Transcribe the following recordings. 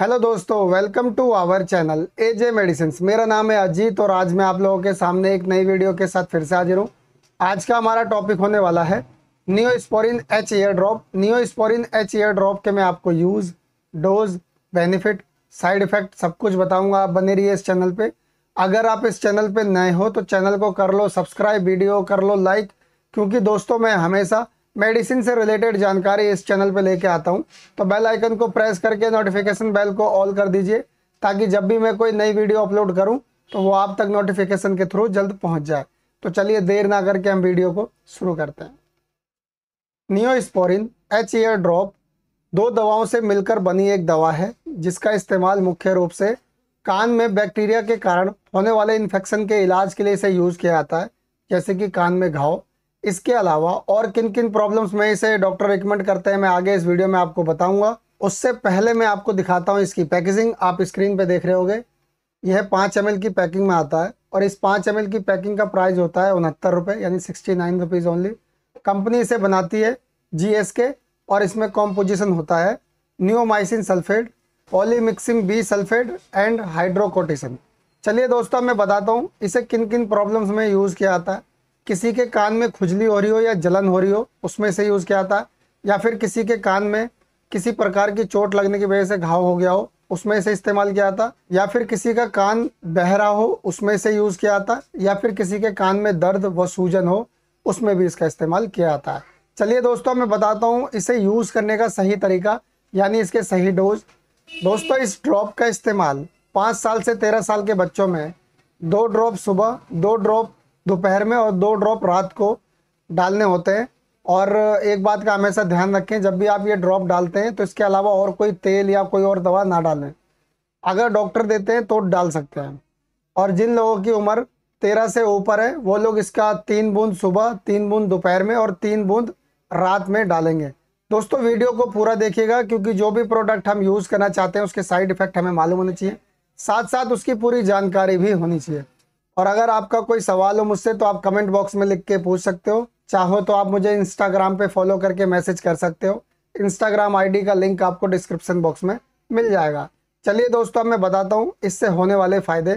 hello दोस्तों welcome to our channel AJ medicine मेरा नाम है अजीत और आज मैं आप लोगों के सामने एक नई वीडियो के साथ फिर से हाजिर हूँ आज का हमारा टॉपिक होने वाला है Sporin H ear drop Sporin H ear drop के मैं आपको use dose benefit side effect सब कुछ बताऊंगा आप बने रहिए इस चैनल पर अगर आप इस चैनल पर नए हो तो चैनल को कर लो सब्सक्राइब वीडियो कर लो लाइक क्योंकि दोस्तों मैं हमेशा मेडिसिन से रिलेटेड जानकारी इस चैनल पे लेके आता हूँ तो बेल आइकन को प्रेस करके नोटिफिकेशन बेल को ऑल कर दीजिए ताकि जब भी मैं कोई नई वीडियो अपलोड करूँ तो वो आप तक नोटिफिकेशन के थ्रू जल्द पहुँच जाए तो चलिए देर ना करके हम वीडियो को शुरू करते हैं नियोस्पोरिन एच ईयर ड्रॉप दो दवाओं से मिलकर बनी एक दवा है जिसका इस्तेमाल मुख्य रूप से कान में बैक्टीरिया के कारण होने वाले इन्फेक्शन के इलाज के लिए इसे यूज़ किया जाता है जैसे कि कान में घाव इसके अलावा और किन किन प्रॉब्लम्स में इसे डॉक्टर रिकमेंड करते हैं मैं आगे इस वीडियो में आपको बताऊंगा उससे पहले मैं आपको दिखाता हूँ इसकी पैकेजिंग आप स्क्रीन पे देख रहे होगे यह पाँच एम की पैकिंग में आता है और इस पाँच एम की पैकिंग का प्राइस होता है उनहत्तर रुपये यानी sixty nine rupees only company इसे बनाती है जी के और इसमें कॉम्पोजिशन होता है neomycin sulphate polymyxin B sulphate and hydrocortisone चलिए दोस्तों मैं बताता हूँ इसे किन किन प्रॉब्लम्स में यूज़ किया जाता है किसी के कान में खुजली हो रही हो या जलन हो रही हो उसमें से यूज़ किया था या फिर किसी के कान में किसी प्रकार की चोट लगने की वजह से घाव हो गया हो उसमें से इस्तेमाल किया था या फिर किसी का कान बह रहा हो उसमें से यूज़ किया था या फिर किसी के कान में दर्द व सूजन हो उसमें भी इसका इस्तेमाल किया जाता है चलिए दोस्तों मैं बताता हूँ इसे यूज़ करने का सही तरीका यानी इसके सही डोज दोस्तों इस ड्रॉप का इस्तेमाल पाँच साल से तेरह साल के बच्चों में दो ड्रॉप सुबह दो ड्रॉप दोपहर में और दो ड्रॉप रात को डालने होते हैं और एक बात का हमेशा ध्यान रखें जब भी आप ये ड्रॉप डालते हैं तो इसके अलावा और कोई तेल या कोई और दवा ना डालें अगर डॉक्टर देते हैं तो डाल सकते हैं और जिन लोगों की उम्र तेरह से ऊपर है वो लोग इसका तीन बूंद सुबह तीन बूंद दोपहर में और तीन बूंद रात में डालेंगे दोस्तों वीडियो को पूरा देखिएगा क्योंकि जो भी प्रोडक्ट हम यूज़ करना चाहते हैं उसके साइड इफ़ेक्ट हमें मालूम होने चाहिए साथ साथ उसकी पूरी जानकारी भी होनी चाहिए और अगर आपका कोई सवाल हो मुझसे तो आप कमेंट बॉक्स में लिख के पूछ सकते हो चाहो तो आप मुझे इंस्टाग्राम पे फॉलो करके मैसेज कर सकते हो इंस्टाग्राम आईडी का लिंक आपको डिस्क्रिप्शन बॉक्स में मिल जाएगा चलिए दोस्तों अब मैं बताता हूँ इससे होने वाले फ़ायदे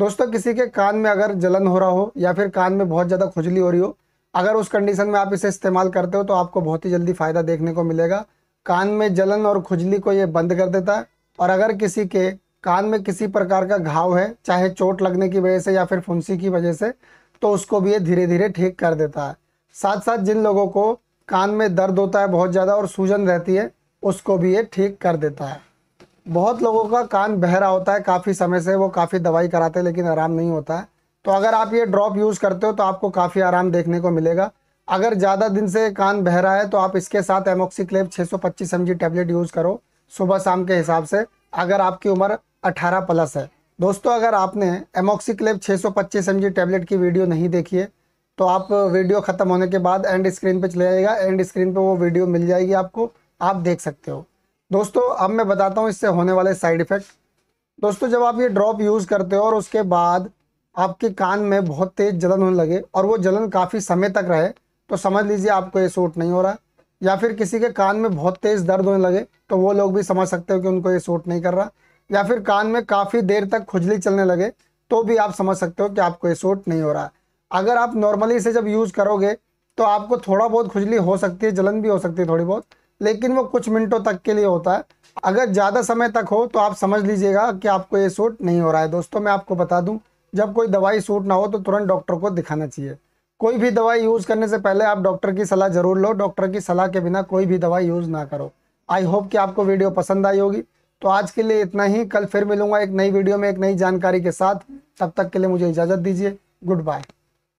दोस्तों किसी के कान में अगर जलन हो रहा हो या फिर कान में बहुत ज़्यादा खुजली हो रही हो अगर उस कंडीशन में आप इसे इस्तेमाल करते हो तो आपको बहुत ही जल्दी फ़ायदा देखने को मिलेगा कान में जलन और खुजली को ये बंद कर देता है और अगर किसी के कान में किसी प्रकार का घाव है चाहे चोट लगने की वजह से या फिर फुंसी की वजह से तो उसको भी ये धीरे धीरे ठीक कर देता है साथ साथ जिन लोगों को कान में दर्द होता है बहुत ज़्यादा और सूजन रहती है उसको भी ये ठीक कर देता है बहुत लोगों का कान बहरा होता है काफ़ी समय से वो काफ़ी दवाई कराते हैं लेकिन आराम नहीं होता है तो अगर आप ये ड्रॉप यूज़ करते हो तो आपको काफ़ी आराम देखने को मिलेगा अगर ज़्यादा दिन से कान बहरा है तो आप इसके साथ एमोक्सी क्लेव 625 सौ टैबलेट यूज़ करो सुबह शाम के हिसाब से अगर आपकी उम्र अठारह प्लस है दोस्तों अगर आपने एमोक्सिक्लेव 625 एमजी टैबलेट की वीडियो नहीं देखी है तो आप वीडियो ख़त्म होने के बाद एंड स्क्रीन पे चले जाएगा एंड स्क्रीन पे वो वीडियो मिल जाएगी आपको आप देख सकते हो दोस्तों अब मैं बताता हूँ इससे होने वाले साइड इफ़ेक्ट दोस्तों जब आप ये ड्रॉप यूज़ करते हो और उसके बाद आपके कान में बहुत तेज़ जलन होने लगे और वो जलन काफ़ी समय तक रहे तो समझ लीजिए आपको ये सूट नहीं हो रहा या फिर किसी के कान में बहुत तेज़ दर्द होने लगे तो वो लोग भी समझ सकते हो कि उनको ये सूट नहीं कर रहा या फिर कान में काफ़ी देर तक खुजली चलने लगे तो भी आप समझ सकते हो कि आपको ये सूट नहीं हो रहा है अगर आप नॉर्मली इसे जब यूज़ करोगे तो आपको थोड़ा बहुत खुजली हो सकती है जलन भी हो सकती है थोड़ी बहुत लेकिन वो कुछ मिनटों तक के लिए होता है अगर ज़्यादा समय तक हो तो आप समझ लीजिएगा कि आपको ये सूट नहीं हो रहा है दोस्तों मैं आपको बता दूं जब कोई दवाई सूट ना हो तो तुरंत डॉक्टर को दिखाना चाहिए कोई भी दवाई यूज़ करने से पहले आप डॉक्टर की सलाह ज़रूर लो डॉक्टर की सलाह के बिना कोई भी दवाई यूज़ ना करो आई होप कि आपको वीडियो पसंद आई होगी तो आज के लिए इतना ही कल फिर मिलूंगा एक नई वीडियो में एक नई जानकारी के साथ तब तक के लिए मुझे इजाज़त दीजिए गुड बाय